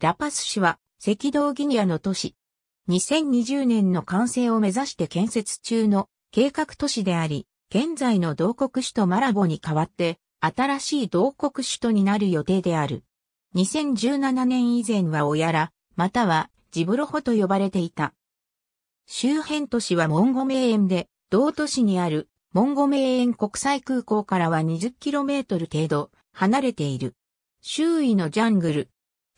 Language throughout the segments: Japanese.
ラパス市は赤道ギニアの都市。2020年の完成を目指して建設中の計画都市であり、現在の同国首都マラボに代わって新しい同国首都になる予定である。2017年以前はオヤラ、またはジブロホと呼ばれていた。周辺都市はモンゴメ園ンで、同都市にあるモンゴメ園ン国際空港からは 20km 程度離れている。周囲のジャングル、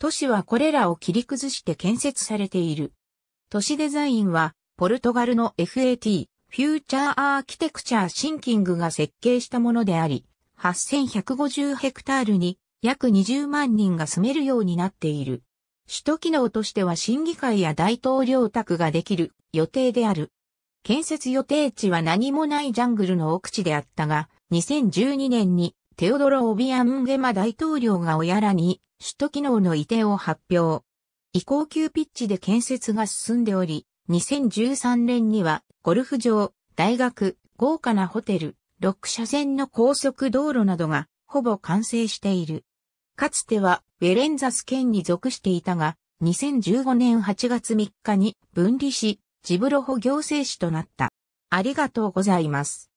都市はこれらを切り崩して建設されている。都市デザインは、ポルトガルの FAT、フューチャーアーキテクチャーシンキングが設計したものであり、8150ヘクタールに約20万人が住めるようになっている。首都機能としては審議会や大統領宅ができる予定である。建設予定地は何もないジャングルの奥地であったが、2012年にテオドロ・オビアンゲマ大統領が親らに首都機能の移転を発表。移行級ピッチで建設が進んでおり、2013年にはゴルフ場、大学、豪華なホテル、6車線の高速道路などがほぼ完成している。かつてはウェレンザス県に属していたが、2015年8月3日に分離し、ジブロホ行政市となった。ありがとうございます。